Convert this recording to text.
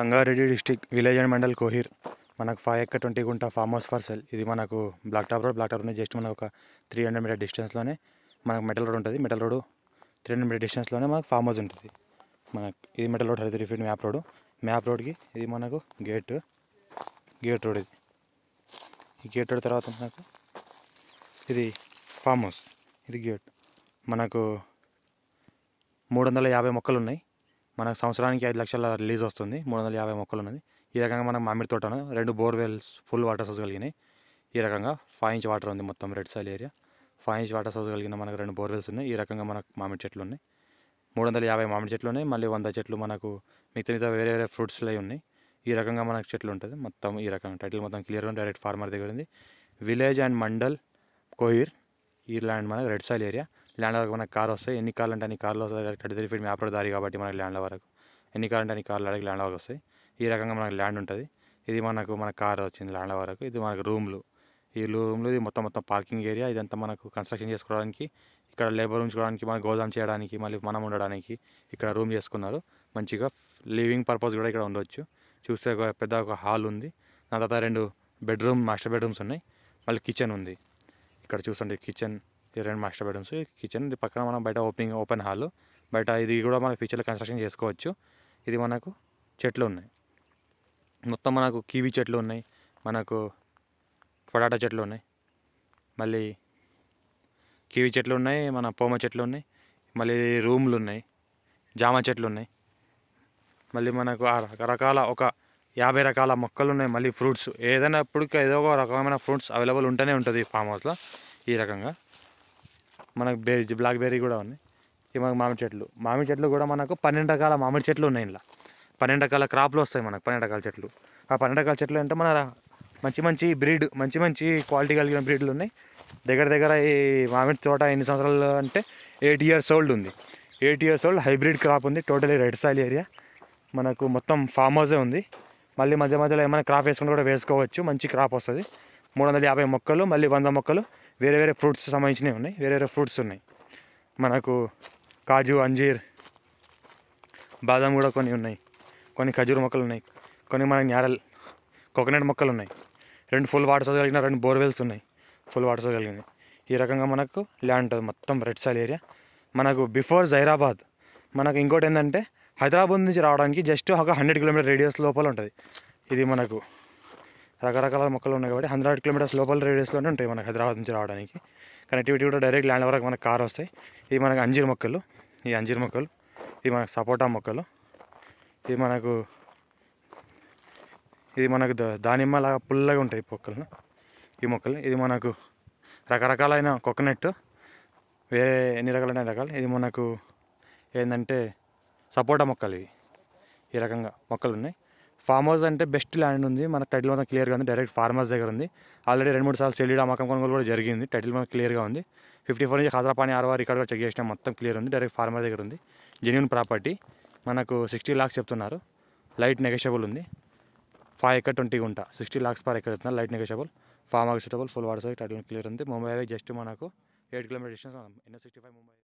Sangareddy district village and mandal Kohir మనకు five ఎక్క twenty గుంట ఫామ్ హౌస్ ఫర్ సెల్ ఇది మనకు black top road black top road just మనకు ఒక త్రీ హండ్రెడ్ మీటర్ డిస్టెన్స్లోనే మనకు మెటల్ రోడ్ ఉంటుంది metal road three hundred meter డిస్టెన్స్లోనే మనకు ఫామ్ హౌస్ ఉంటుంది మనకు ఇది మెటల్ రోడ్ హరి three feet map road map road ఇది మనకు గేట్ గేట్ రోడ్ ఇది ఈ గేట్ రోడ్ తర్వాత మనకు ఇది ఫామ్ హౌస్ ఇది గేట్ మనకు మూడు వందల యాభై మొక్కలు ఉన్నాయి మనకు సంవత్సరానికి ఐదు లక్షల రిలీజ్ వస్తుంది మూడు వందల యాభై మొక్కలు ఉన్నది ఈ రకంగా మనం మామిడి తోటను రెండు బోర్వెల్స్ ఫుల్ వాటర్ సోర్స్ కలిగినాయి ఈ రకంగా ఫైవ్ ఇంచ్ వాటర్ ఉంది మొత్తం red soil area five inch water source కలిగిన మనకు రెండు బోర్వెల్స్ ఉన్నాయి ఈ రకంగా మనకు మామిడి చెట్లు ఉన్నాయి మూడు వందల యాభై మామిడి చెట్లు ఉన్నాయి మళ్ళీ వంద చెట్లు మనకు మిగతా మిగతా వేరే వేరే ఫ్రూట్స్లో ఉన్నాయి ఈ రకంగా మనకు చెట్లు ఉంటుంది మొత్తం ఈ రకంగా టైటిల్ మొత్తం క్లియర్గా డైరెక్ట్ ఫార్మర్ దగ్గర ఉంది విలేజ్ అండ్ మండల్ కోహిర్ ఈ ల్యాండ్ మనకు రెడ్ సాయిల్ ఏరియా ల్యాండ్ వరకు మనకు కార్ వస్తాయి ఎన్ని కార్లు అంటే అన్ని కార్లు వస్తాయి థర్టీ త్రీ ఫీట్ మ్యాప్లో దారి కాబట్టి మనకి ల్యాండ్ వరకు ఎన్ని కార్లు అంటే అన్ని కార్లు అడిగి ల్యాండ్ వరకు వస్తాయి ఈ రకంగా మనకు ల్యాండ్ ఉంటుంది ఇది మనకు మన కార్ వచ్చింది ల్యాండ్ వరకు ఇది మనకు రూమ్లు ఈ రూమ్లు ఇది మొత్తం మొత్తం పార్కింగ్ ఏరియా ఇదంతా మనకు కన్స్ట్రక్షన్ చేసుకోవడానికి ఇక్కడ లేబర్ ఉంచుకోవడానికి మన గోదాం చేయడానికి మళ్ళీ మనం ఉండడానికి ఇక్కడ రూమ్ చేసుకున్నారు మంచిగా లివింగ్ పర్పస్ కూడా ఇక్కడ ఉండవచ్చు చూస్తే ఒక పెద్ద ఒక హాల్ ఉంది నా తర్వాత రెండు బెడ్రూమ్ మాస్టర్ బెడ్రూమ్స్ ఉన్నాయి మళ్ళీ కిచెన్ ఉంది ఇక్కడ చూసండి కిచెన్ రెండు మాస్టర్ బెడ్రూమ్స్ కిచెన్ ఇది పక్కన మనం బయట ఓపెనింగ్ ఓపెన్ హాల్ బయట ఇది కూడా మనం ఫ్యూచర్లో కన్స్ట్రక్షన్ చేసుకోవచ్చు ఇది మనకు చెట్లు ఉన్నాయి మొత్తం మనకు కివి చెట్లు ఉన్నాయి మనకు పొటాటా చెట్లు ఉన్నాయి మళ్ళీ కివి చెట్లు ఉన్నాయి మన పోమ చెట్లు ఉన్నాయి మళ్ళీ రూమ్లు ఉన్నాయి జామ చెట్లు ఉన్నాయి మళ్ళీ మనకు ఆ రకరకాల ఒక యాభై రకాల మొక్కలు ఉన్నాయి మళ్ళీ ఫ్రూట్స్ ఏదైనా ఇప్పటికి ఏదో ఒక రకమైన ఫ్రూట్స్ అవైలబుల్ ఉంటూనే ఉంటుంది ఫామ్ హౌస్లో ఈ రకంగా మనకు బేరీ బెర్రీ కూడా ఉంది ఇవి మనకు మామిడి చెట్లు మామిడి చెట్లు కూడా మనకు పన్నెండు రకాల మామిడి చెట్లు ఉన్నాయి ఇలా పన్నెండు రకాల క్రాప్లు వస్తాయి మనకు పన్నెండు రకాల చెట్లు ఆ పన్నెండు రకాల చెట్లు అంటే మన మంచి మంచి బ్రీడ్ మంచి మంచి క్వాలిటీ కలిగిన బ్రీడ్లు ఉన్నాయి దగ్గర దగ్గర ఈ మామిడి తోట ఎన్ని సంవత్సరాలు అంటే ఎయిట్ ఇయర్స్ ఓల్డ్ ఉంది eight years old hybrid crop ఉంది టోటలీ రెడ్ సాయిల్ ఏరియా మనకు మొత్తం ఫామ్ హౌసే ఉంది మళ్ళీ మధ్య మధ్యలో ఏమైనా క్రాప్ వేసుకుంటే కూడా వేసుకోవచ్చు మంచి క్రాప్ వస్తుంది మూడు వందల యాభై మొక్కలు మళ్ళీ వంద మొక్కలు వేరే వేరే ఫ్రూట్స్ సంబంధించినవి ఉన్నాయి వేరే వేరే ఫ్రూట్స్ ఉన్నాయి మనకు కాజు అంజీర్ బాదం కూడా కొన్ని ఉన్నాయి కొన్ని ఖజూర్ మొక్కలు ఉన్నాయి కొన్ని మనకి న్యారల్ కోకోనట్ మొక్కలు ఉన్నాయి రెండు ఫుల్ వాటర్స్ కలిగిన రెండు బోర్వెల్స్ ఉన్నాయి ఫుల్ వాటర్స్ కలిగింది ఈ రకంగా మనకు ల్యాండ్ ఉంటుంది మొత్తం రెడ్ సాల్ ఏరియా మనకు బిఫోర్ జైరాబాద్ మనకు ఇంకోటి ఏంటంటే హైదరాబాద్ నుంచి రావడానికి జస్ట్ ఒక హండ్రెడ్ కిలోమీటర్ రేడియస్ లోపల ఉంటుంది ఇది మనకు రకరకాల మొక్కలు ఉన్నాయి కాబట్టి హండ్రెడ్ కిలోమీటర్స్ లోపల రేడియస్లోనే ఉంటాయి మనకు హైదరాబాద్ నుంచి రావడానికి కనెక్టివిటీ కూడా డైరెక్ట్ ల్యాండ్ వరకు మనకు కార్ వస్తాయి ఇది మనకు అంజీర్ మొక్కలు ఈ అంజీర్ మొక్కలు ఇది మనకు సపోటా మొక్కలు ఇది మనకు ఇది మనకు దానిమ్మలాగా పుల్లగా ఉంటాయి మొక్కలు ఈ మొక్కలు ఇది మనకు రకరకాలైన కోకోనట్ వేరే ఎన్ని రకాలైన రకాలు ఇది మనకు ఏంటంటే సపోటా మొక్కలు ఇవి ఈ రకంగా మొక్కలు ఉన్నాయి ఫామ్ హౌస్ అంటే బెస్ట్ ల్యాండ్ ఉంది మన టైటిల్ మొత్తం క్లియర్గా ఉంది డైరెక్ట్ ఫార్మర్స్ దగ్గర ఉంది ఆల్రెడీ రెండు మూడు సార్లు సెల్లిడ అమ్మకం కొనుగోలు కూడా జరిగింది టైటిల్ మొత్తం క్లియర్గా ఉంది ఫిఫ్టీ ఫోర్ నుంచి హజరాపాని వారు ఇక్కడ చెక్ చేసినా మొత్తం క్లియర్ ఉంది డైరెక్ట్ ఫార్మర్ దగ్గర ఉంది జెన్యున్ ప్రాపర్టీ మనకు సిక్స్టీ లాక్స్ చెప్తున్నారు లైట్ నెగోషియబుల్ ఉంది ఫైవ్ ఎక్కడ ట్వంటీ గుంట సిక్స్టీ లాక్స్ పర్ ఎక్కడ ఇస్తున్నారు light negotiable farm acceptable full water side title clear ఉంది ముంబై జస్ట్ మనకు ఎయిట్ కిలోమీటర్ డిస్టెన్స్ ఎన్నో సిక్స్టీ ఫైవ్ ముంబై